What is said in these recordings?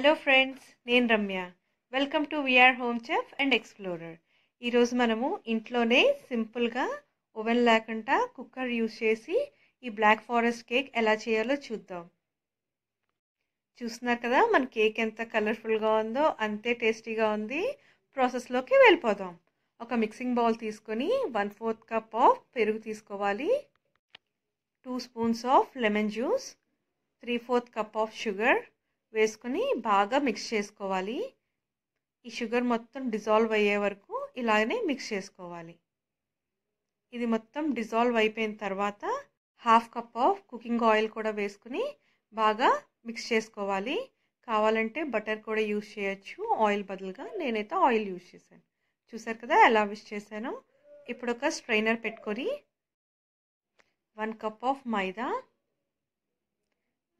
hello friends నేను Ramya welcome to VR home chef and explorer ఈరోజు మనము ఇంట్లోనే సింపుల్గా ఓవెన్ లేకుండా కుక్కర్ యూజ్ చేసి ఈ బ్లాక్ ఫారెస్ట్ కేక్ ఎలా చేయాలో చూద్దాం చూస్తున్నారు కదా మన కేక్ ఎంత కలర్ఫుల్గా ఉందో అంతే టేస్టీగా ఉంది ప్రాసెస్లోకి వెళ్ళిపోదాం ఒక మిక్సింగ్ బౌల్ తీసుకొని వన్ ఫోర్త్ కప్ ఆఫ్ పెరుగు తీసుకోవాలి two spoons of lemon juice three fourth cup of sugar వేసుకుని బాగా మిక్స్ చేసుకోవాలి ఈ షుగర్ మొత్తం డిజాల్వ్ అయ్యే వరకు ఇలాగనే మిక్స్ చేసుకోవాలి ఇది మొత్తం డిజాల్వ్ అయిపోయిన తర్వాత half cup of cooking oil కూడా వేసుకుని బాగా మిక్స్ చేసుకోవాలి కావాలంటే బటర్ కూడా యూజ్ చేయొచ్చు ఆయిల్ బదులుగా నేనైతే ఆయిల్ యూజ్ చేశాను చూసారు కదా ఎలా విష్ చేశాను ఇప్పుడు ఒక స్ట్రైనర్ పెట్టుకొని one cup of maida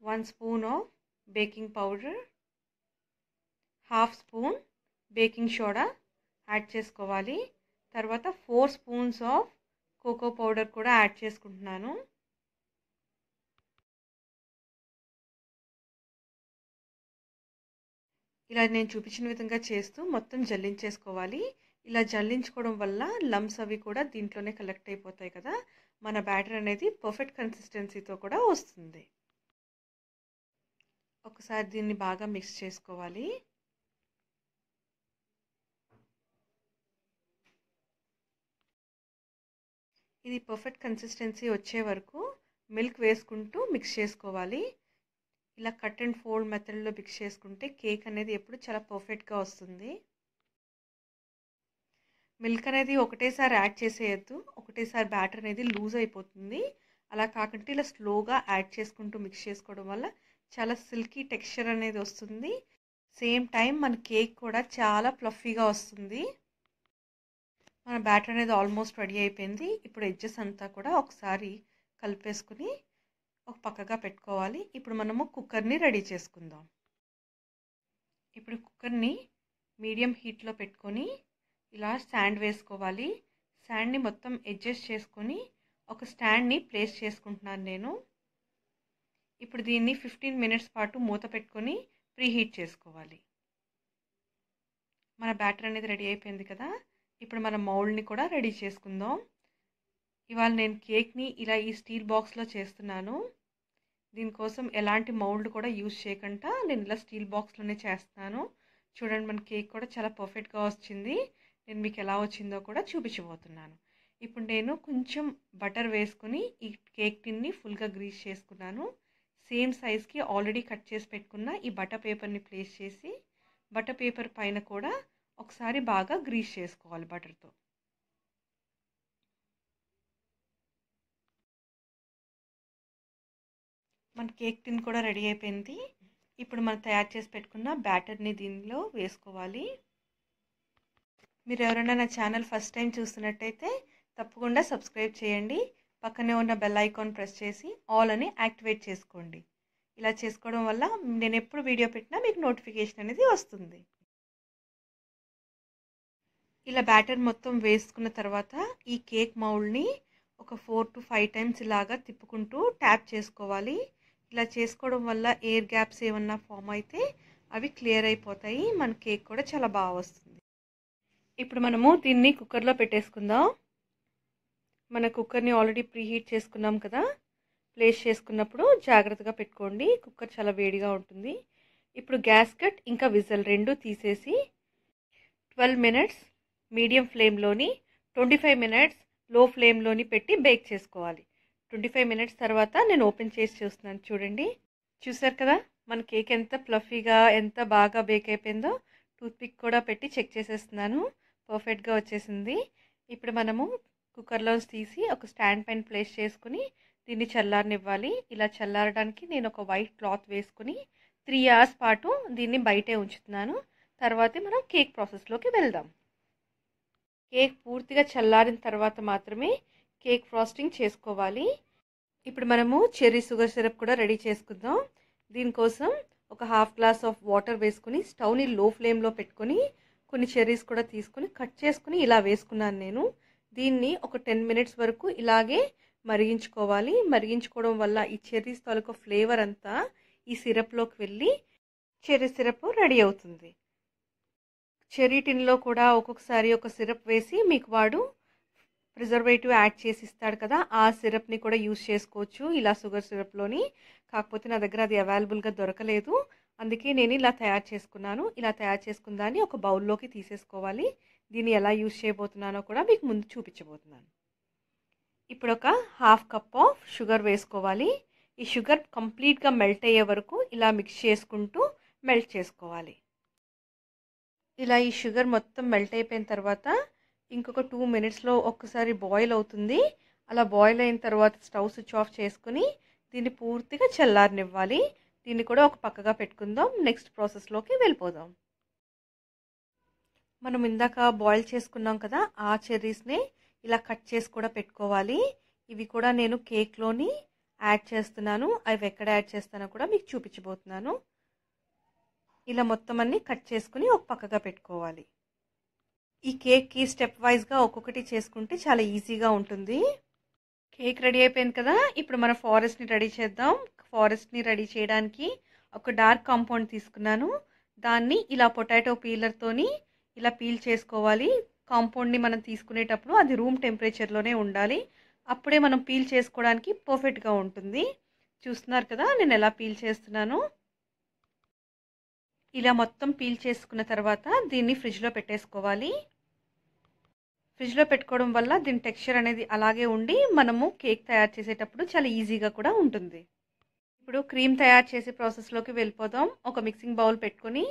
one spoon of baking powder half spoon baking soda add చేసుకోవాలి తర్వాత four spoons of cocoa powder కూడా యాడ్ చేసుకుంటున్నాను ఇలా నేను చూపించిన విధంగా చేస్తూ మొత్తం జల్లించేసుకోవాలి ఇలా జల్లించుకోవడం వల్ల లమ్స్ అవి కూడా దీంట్లోనే కలెక్ట్ అయిపోతాయి కదా మన బ్యాటర్ అనేది పర్ఫెక్ట్ కన్సిస్టెన్సీతో కూడా వస్తుంది ఒకసారి దీన్ని బాగా మిక్స్ చేసుకోవాలి ఇది పర్ఫెక్ట్ కన్సిస్టెన్సీ వచ్చే వరకు మిల్క్ వేసుకుంటూ మిక్స్ చేసుకోవాలి ఇలా కట్ అండ్ ఫోల్డ్ మెథడ్లో మిక్స్ చేసుకుంటే కేక్ అనేది ఎప్పుడు చాలా పర్ఫెక్ట్గా వస్తుంది మిల్క్ అనేది ఒకటేసారి యాడ్ చేసేయద్దు ఒకటేసారి బ్యాటర్ అనేది లూజ్ అయిపోతుంది అలా కాకుంటే ఇలా స్లోగా యాడ్ చేసుకుంటూ మిక్స్ చేసుకోవడం వల్ల చాలా సిల్కీ టెక్స్చర్ అనేది వస్తుంది సేమ్ టైం మన కేక్ కూడా చాలా ప్లఫీగా వస్తుంది మన బ్యాటర్ అనేది ఆల్మోస్ట్ రెడీ అయిపోయింది ఇప్పుడు ఎడ్జెస్ అంతా కూడా ఒకసారి కలిపేసుకుని ఒక పక్కగా పెట్టుకోవాలి ఇప్పుడు మనము కుక్కర్ని రెడీ చేసుకుందాం ఇప్పుడు కుక్కర్ని మీడియం హీట్లో పెట్టుకొని ఇలా శాండ్ వేసుకోవాలి శాండ్ని మొత్తం అడ్జస్ట్ చేసుకొని ఒక స్టాండ్ని ప్లేస్ చేసుకుంటున్నాను నేను ఇప్పుడు దీన్ని ఫిఫ్టీన్ మినిట్స్ పాటు మూత పెట్టుకొని ప్రీహీట్ చేసుకోవాలి మన బ్యాటర్ అనేది రెడీ అయిపోయింది కదా ఇప్పుడు మన మౌల్డ్ని కూడా రెడీ చేసుకుందాం ఇవాళ నేను కేక్ని ఇలా ఈ స్టీల్ బాక్స్లో చేస్తున్నాను దీనికోసం ఎలాంటి మౌల్డ్ కూడా యూజ్ చేయకుండా నేను ఇలా స్టీల్ బాక్స్లోనే చేస్తున్నాను చూడండి మన కేక్ కూడా చాలా పర్ఫెక్ట్గా వచ్చింది నేను మీకు ఎలా వచ్చిందో కూడా చూపించబోతున్నాను ఇప్పుడు నేను కొంచెం బటర్ వేసుకుని ఈ కేక్ టిన్ని ఫుల్గా గ్రీస్ చేసుకున్నాను సేమ్ సైజ్కి ఆల్రెడీ కట్ చేసి పెట్టుకున్న ఈ బట్ట పేపర్ని ప్లేస్ చేసి బట్ట పేపర్ పైన కూడా ఒకసారి బాగా గ్రీస్ చేసుకోవాలి బటర్తో మన కేక్ టిన్ కూడా రెడీ అయిపోయింది ఇప్పుడు మనం తయారు చేసి పెట్టుకున్న బ్యాటర్ని దీనిలో వేసుకోవాలి మీరు ఎవరైనా నా ఛానల్ ఫస్ట్ టైం చూస్తున్నట్టయితే తప్పకుండా సబ్స్క్రైబ్ చేయండి పక్కనే ఉన్న బెల్ ఐకాన్ ప్రెస్ చేసి ఆల్ అని యాక్టివేట్ చేసుకోండి ఇలా చేసుకోవడం వల్ల నేను ఎప్పుడు వీడియో పెట్టినా మీకు నోటిఫికేషన్ అనేది వస్తుంది ఇలా బ్యాటర్ మొత్తం వేసుకున్న తర్వాత ఈ కేక్ మౌల్డ్ని ఒక ఫోర్ టు ఫైవ్ టైమ్స్ ఇలాగా తిప్పుకుంటూ ట్యాప్ చేసుకోవాలి ఇలా చేసుకోవడం వల్ల ఎయిర్ గ్యాప్స్ ఏమన్నా ఫామ్ అయితే అవి క్లియర్ అయిపోతాయి మన కేక్ కూడా చాలా బాగా వస్తుంది ఇప్పుడు మనము దీన్ని కుక్కర్లో పెట్టేసుకుందాం మన కుక్కర్ని ఆల్రెడీ ప్రీహీట్ చేసుకున్నాం కదా ప్లేస్ చేసుకున్నప్పుడు జాగ్రత్తగా పెట్టుకోండి కుక్కర్ చాలా వేడిగా ఉంటుంది ఇప్పుడు గ్యాస్ కట్ ఇంకా విజల్ రెండు తీసేసి ట్వెల్వ్ మినిట్స్ మీడియం ఫ్లేమ్లోని ట్వంటీ ఫైవ్ మినిట్స్ లో ఫ్లేమ్లోని పెట్టి బేక్ చేసుకోవాలి ట్వంటీ ఫైవ్ మినిట్స్ తర్వాత నేను ఓపెన్ చేసి చూస్తున్నాను చూడండి చూసారు కదా మన కేక్ ఎంత ఫ్లఫీగా ఎంత బాగా బేక్ అయిపోయిందో టూత్పిక్ కూడా పెట్టి చెక్ చేసేస్తున్నాను పర్ఫెక్ట్గా వచ్చేసింది ఇప్పుడు మనము కుక్కర్లోంచి తీసి ఒక స్టాండ్ పైన ప్లేస్ చేసుకుని దీన్ని చల్లారనివ్వాలి ఇలా చల్లారడానికి నేను ఒక వైట్ క్లాత్ వేసుకుని త్రీ అవర్స్ పాటు దీన్ని బయటే ఉంచుతున్నాను తర్వాతే మనం కేక్ ప్రాసెస్లోకి వెళ్దాం కేక్ పూర్తిగా చల్లారిన తర్వాత మాత్రమే కేక్ ఫ్రాస్టింగ్ చేసుకోవాలి ఇప్పుడు మనము చెర్రీ షుగర్ సిరప్ కూడా రెడీ చేసుకుందాం దీనికోసం ఒక హాఫ్ గ్లాస్ ఆఫ్ వాటర్ వేసుకుని స్టవ్ని లో ఫ్లేమ్లో పెట్టుకొని కొన్ని చెర్రీస్ కూడా తీసుకుని కట్ చేసుకుని ఇలా వేసుకున్నాను నేను దీన్ని ఒక టెన్ మినిట్స్ వరకు ఇలాగే మరిగించుకోవాలి మరిగించుకోవడం వల్ల ఈ చెర్రీస్ తాలూక ఫ్లేవర్ అంతా ఈ సిరప్లోకి వెళ్ళి చెర్రీ సిరప్ రెడీ అవుతుంది చెర్రీ టిన్లో కూడా ఒక్కొక్కసారి ఒక సిరప్ వేసి మీకు వాడు ప్రిజర్వేటివ్ యాడ్ చేసి ఇస్తాడు కదా ఆ సిరప్ని కూడా యూజ్ చేసుకోవచ్చు ఇలా షుగర్ సిరప్లోని కాకపోతే నా దగ్గర అది అవైలబుల్గా దొరకలేదు అందుకే నేను ఇలా తయారు చేసుకున్నాను ఇలా తయారు చేసుకున్న దాన్ని ఒక బౌల్లోకి తీసేసుకోవాలి దీన్ని ఎలా యూస్ చేయబోతున్నానో కూడా మీకు ముందు చూపించబోతున్నాను ఇప్పుడు ఒక హాఫ్ కప్ ఆఫ్ షుగర్ వేసుకోవాలి ఈ షుగర్ కంప్లీట్గా మెల్ట్ అయ్యే వరకు ఇలా మిక్స్ చేసుకుంటూ మెల్ట్ చేసుకోవాలి ఇలా ఈ షుగర్ మొత్తం మెల్ట్ అయిపోయిన తర్వాత ఇంకొక టూ మినిట్స్లో ఒక్కసారి బాయిల్ అవుతుంది అలా బాయిల్ అయిన తర్వాత స్టవ్ స్విచ్ ఆఫ్ చేసుకుని దీన్ని పూర్తిగా చల్లారనివ్వాలి దీన్ని కూడా ఒక పక్కగా పెట్టుకుందాం నెక్స్ట్ ప్రాసెస్లోకి వెళ్ళిపోదాం మనం ఇందాక బాయిల్ చేసుకున్నాం కదా ఆ చెర్రీస్ని ఇలా కట్ చేసి కూడా పెట్టుకోవాలి ఇవి కూడా నేను కేక్లోని యాడ్ చేస్తున్నాను అవి ఎక్కడ యాడ్ చేస్తానో కూడా మీకు చూపించబోతున్నాను ఇలా మొత్తం అన్ని కట్ చేసుకుని ఒక పక్కగా పెట్టుకోవాలి ఈ కేక్కి స్టెప్ వైజ్గా ఒక్కొక్కటి చేసుకుంటే చాలా ఈజీగా ఉంటుంది కేక్ రెడీ అయిపోయింది కదా ఇప్పుడు మనం ఫారెస్ట్ని రెడీ చేద్దాం ఫారెస్ట్ని రెడీ చేయడానికి ఒక డార్క్ కాంపౌండ్ తీసుకున్నాను దాన్ని ఇలా పొటాటో పీలర్తోని ఇలా పీల్ చేసుకోవాలి కాంపౌండ్ని మనం తీసుకునేటప్పుడు అది రూమ్ టెంపరేచర్లోనే ఉండాలి అప్పుడే మనం పీల్ చేసుకోవడానికి పర్ఫెక్ట్గా ఉంటుంది చూస్తున్నారు కదా నేను ఎలా పీల్ చేస్తున్నాను ఇలా మొత్తం పీల్ చేసుకున్న తర్వాత దీన్ని ఫ్రిడ్జ్లో పెట్టేసుకోవాలి ఫ్రిడ్జ్లో పెట్టుకోవడం వల్ల దీని టెక్స్చర్ అనేది అలాగే ఉండి మనము కేక్ తయారు చేసేటప్పుడు చాలా ఈజీగా కూడా ఉంటుంది ఇప్పుడు క్రీమ్ తయారు చేసే ప్రాసెస్లోకి వెళ్ళిపోదాం ఒక మిక్సింగ్ బౌల్ పెట్టుకొని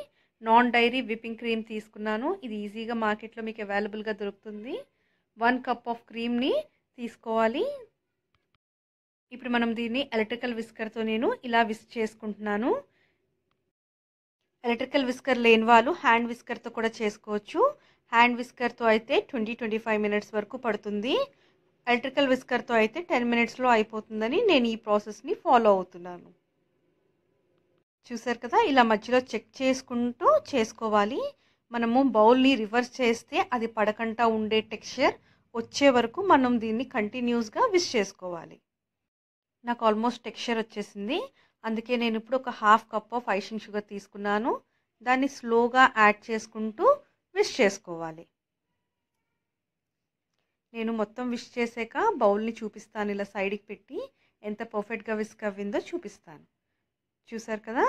నాన్ డైరీ విప్పింగ్ క్రీమ్ తీసుకున్నాను ఇది ఈజీగా మార్కెట్లో మీకు అవైలబుల్గా దొరుకుతుంది వన్ కప్ ఆఫ్ క్రీమ్ని తీసుకోవాలి ఇప్పుడు మనం దీన్ని ఎలక్ట్రికల్ విస్కర్తో నేను ఇలా విస్క్ చేసుకుంటున్నాను ఎలక్ట్రికల్ విస్కర్ లేని వాళ్ళు హ్యాండ్ విస్కర్తో కూడా చేసుకోవచ్చు హ్యాండ్ విస్కర్తో అయితే ట్వంటీ ట్వంటీ ఫైవ్ మినిట్స్ వరకు పడుతుంది ఎలక్ట్రికల్ విస్కర్తో అయితే టెన్ మినిట్స్లో అయిపోతుందని నేను ఈ ప్రాసెస్ని ఫాలో అవుతున్నాను చూసారు కదా ఇలా మధ్యలో చెక్ చేసుకుంటూ చేసుకోవాలి మనము బౌల్ని రివర్స్ చేస్తే అది పడకుండా ఉండే టెక్స్చర్ వచ్చే వరకు మనం దీన్ని కంటిన్యూస్గా విష్ చేసుకోవాలి నాకు ఆల్మోస్ట్ టెక్స్చర్ వచ్చేసింది అందుకే నేను ఇప్పుడు ఒక half cup of icing sugar తీసుకున్నాను దాన్ని స్లోగా యాడ్ చేసుకుంటూ విష్ చేసుకోవాలి నేను మొత్తం విష్ చేసాక బౌల్ని చూపిస్తాను ఇలా సైడ్కి పెట్టి ఎంత పర్ఫెక్ట్గా విస్క్ అవ్విందో చూపిస్తాను చూసారు కదా